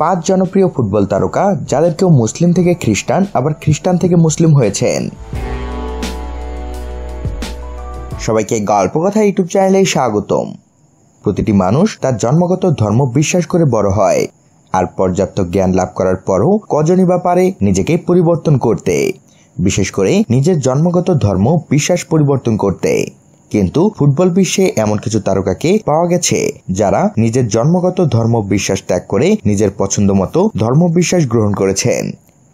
পাঁচ জনপ্রিয় ফুটবল তারকা যাদের কেউ মুসলিম থেকে খ্রিস্টান আবার খ্রিস্টান থেকে মুসলিম হয়েছেন সবাইকে গল্প কথা ইউটিউব চ্যানেলে স্বাগতম প্রতিটি মানুষ তার জন্মগত ধর্ম বিশ্বাস করে বড় হয় আর পর্যাপ্ত জ্ঞান লাভ করার পরও কজনই বা পারে নিজেকে পরিবর্তন করতে বিশেষ করে নিজের জন্মগত ধর্ম বিশ্বাস পরিবর্তন করতে কিন্তু ফুটবল বিশ্বে এমন কিছু তারকাকে পাওয়া গেছে যারা নিজের জন্মগত ধর্ম বিশ্বাস ত্যাগ করে নিজের পছন্দ মতো বিশ্বাস গ্রহণ করেছেন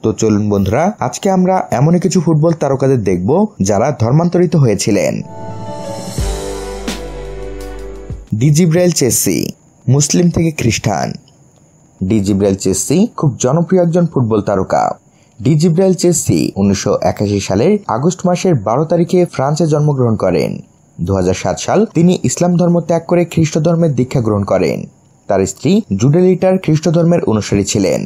তো চলুন বন্ধুরা আজকে আমরা এমন কিছু ফুটবল তারকাদের দেখব যারা ধর্মান্তরিত হয়েছিলেন ডিজিব্রাইল চেসি মুসলিম থেকে খ্রিস্টান ডিজিব্রাইল চেসি খুব জনপ্রিয় একজন ফুটবল তারকা ডিজিব্রাইল চেসি উনিশশো সালের আগস্ট মাসের বারো তারিখে ফ্রান্সে জন্মগ্রহণ করেন দু সাল তিনি ইসলাম ধর্ম ত্যাগ করে খ্রিস্ট ধর্মের দীক্ষা গ্রহণ করেন তার স্ত্রী জুডেলিটার খ্রিস্ট ধর্মের অনুসারী ছিলেন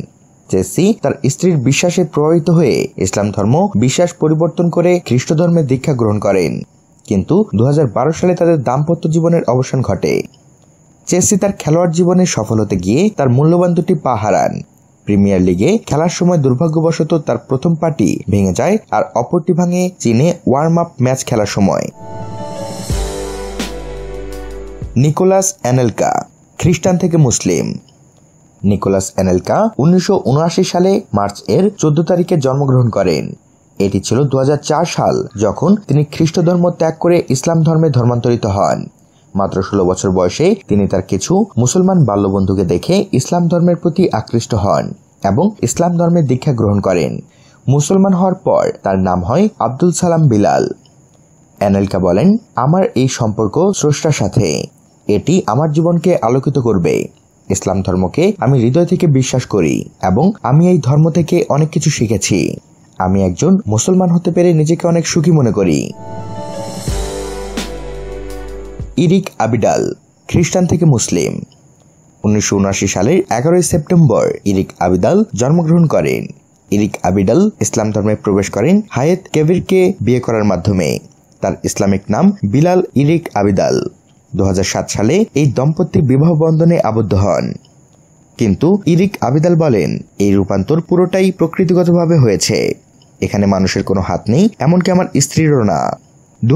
জেসি তার স্ত্রীর বিশ্বাসে প্রভাবিত হয়ে ইসলাম ধর্ম বিশ্বাস পরিবর্তন করে খ্রিস্ট ধর্মের দীক্ষা গ্রহণ করেন কিন্তু দু সালে তাদের দাম্পত্য জীবনের অবসান ঘটে চেসি তার খেলোয়াড় জীবনে সফল হতে গিয়ে তার মূল্যবান দুটি পা হারান প্রিমিয়ার লিগে খেলার সময় দুর্ভাগ্যবশত তার প্রথম পাটি ভেঙে যায় আর অপরটি ভাঙে চীনে ওয়ার্ম আপ ম্যাচ খেলার সময় নিকোলাস অ্যানেলকা খ্রিস্টান থেকে মুসলিম নিকোলাস অ্যানেলকা উনিশশো সালে মার্চ এর চোদ্দ তারিখে জন্মগ্রহণ করেন এটি ছিল দু সাল যখন তিনি খ্রিস্ট ধর্ম ত্যাগ করে ইসলাম ধর্মে ধর্মান্তরিত হন মাত্র ষোলো বছর বয়সে তিনি তার কিছু মুসলমান বাল্যবন্ধুকে দেখে ইসলাম ধর্মের প্রতি আকৃষ্ট হন এবং ইসলাম ধর্মের দীক্ষা গ্রহণ করেন মুসলমান হওয়ার পর তার নাম হয় আব্দুল সালাম বিলাল অ্যানেলকা বলেন আমার এই সম্পর্ক স্রষ্টার সাথে এটি আমার জীবনকে আলোকিত করবে ইসলাম ধর্মকে আমি হৃদয় থেকে বিশ্বাস করি এবং আমি এই ধর্ম থেকে অনেক কিছু শিখেছি আমি একজন মুসলমান হতে পেরে নিজেকে অনেক সুখী মনে করি ইরিক আবিডাল খ্রিস্টান থেকে মুসলিম উনিশশো সালের এগারোই সেপ্টেম্বর ইরিক আবিদাল জন্মগ্রহণ করেন ইরিক আবিডাল ইসলাম ধর্মে প্রবেশ করেন হায়েত কেবিরকে বিয়ে করার মাধ্যমে তার ইসলামিক নাম বিলাল ইরিক আবিদাল দু সালে এই দম্পতি বিবাহ বন্ধনে আবদ্ধ হন কিন্তু ইরিক আবিদাল বলেন এই রূপান্তর পুরোটাই প্রকৃতিগতভাবে হয়েছে এখানে মানুষের কোনো হাত নেই এমনকি আমার স্ত্রীরও না দু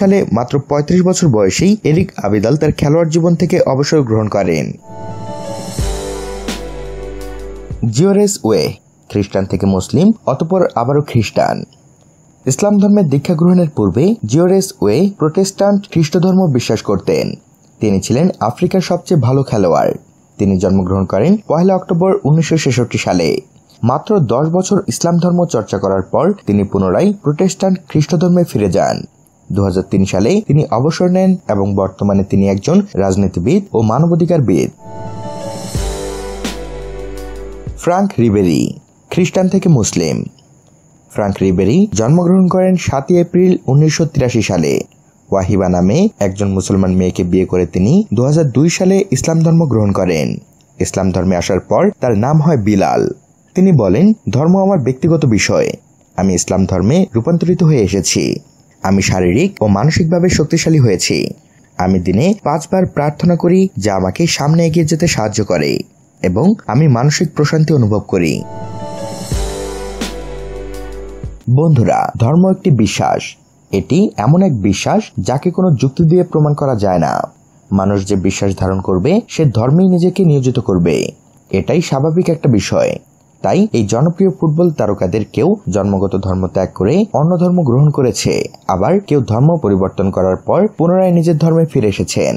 সালে মাত্র ৩৫ বছর বয়সেই এরিক আবিদাল তার খেলোয়াড় জীবন থেকে অবসর গ্রহণ করেন জিওরেস ওয়ে খ্রিস্টান থেকে মুসলিম অতপর আবারও খ্রিস্টান ইসলাম ধর্মের দীক্ষা গ্রহণের পূর্বে জিওরেস ওয়ে প্রোটেস্টান্ট খ্রিস্টধর্ম বিশ্বাস করতেন তিনি ছিলেন আফ্রিকার সবচেয়ে ভালো খেলোয়াড় তিনি জন্মগ্রহণ করেন পয়লা অক্টোবর উনিশশো সালে মাত্র দশ বছর ইসলাম ধর্ম চর্চা করার পর তিনি পুনরায় প্রোটেস্টান্ট খ্রিস্টধর্মে ফিরে যান দু সালে তিনি অবসর নেন এবং বর্তমানে তিনি একজন রাজনীতিবিদ ও মানবাধিকারবিদ ফ্রাঙ্ক রিবেরি খ্রিস্টান থেকে মুসলিম ফ্রাঙ্ক রিবেরি জন্মগ্রহণ করেন সাতই এপ্রিল উনিশশো সালে ওয়াহিবা নামে একজন মুসলমান মেয়েকে বিয়ে করে তিনি দু সালে ইসলাম ধর্ম গ্রহণ করেন ইসলাম ধর্মে আসার পর তার নাম হয় বিলাল তিনি বলেন ধর্ম আমার ব্যক্তিগত বিষয় আমি ইসলাম ধর্মে রূপান্তরিত হয়ে এসেছি আমি শারীরিক ও মানসিকভাবে শক্তিশালী হয়েছি আমি দিনে পাঁচবার প্রার্থনা করি যা আমাকে সামনে এগিয়ে যেতে সাহায্য করে এবং আমি মানসিক প্রশান্তি অনুভব করি বন্ধুরা ধর্ম একটি বিশ্বাস এটি এমন এক বিশ্বাস যাকে কোনো যুক্তি দিয়ে প্রমাণ করা যায় না মানুষ যে বিশ্বাস ধারণ করবে সে ধর্মেই নিজেকে নিয়োজিত করবে এটাই স্বাভাবিক একটা বিষয় তাই এই জনপ্রিয় ফুটবল তারকাদের কেউ জন্মগত ধর্ম ত্যাগ করে অন্য ধর্ম গ্রহণ করেছে আবার কেউ ধর্ম পরিবর্তন করার পর পুনরায় নিজের ধর্মে ফিরে এসেছেন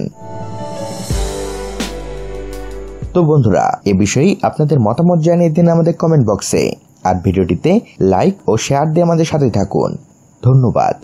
তো বন্ধুরা এ বিষয়ে আপনাদের মতামত জানিয়ে দিন আমাদের কমেন্ট বক্সে আর ভিডিওটিতে লাইক ও শেয়ার দিয়ে আমাদের সাথে থাকুন ধন্যবাদ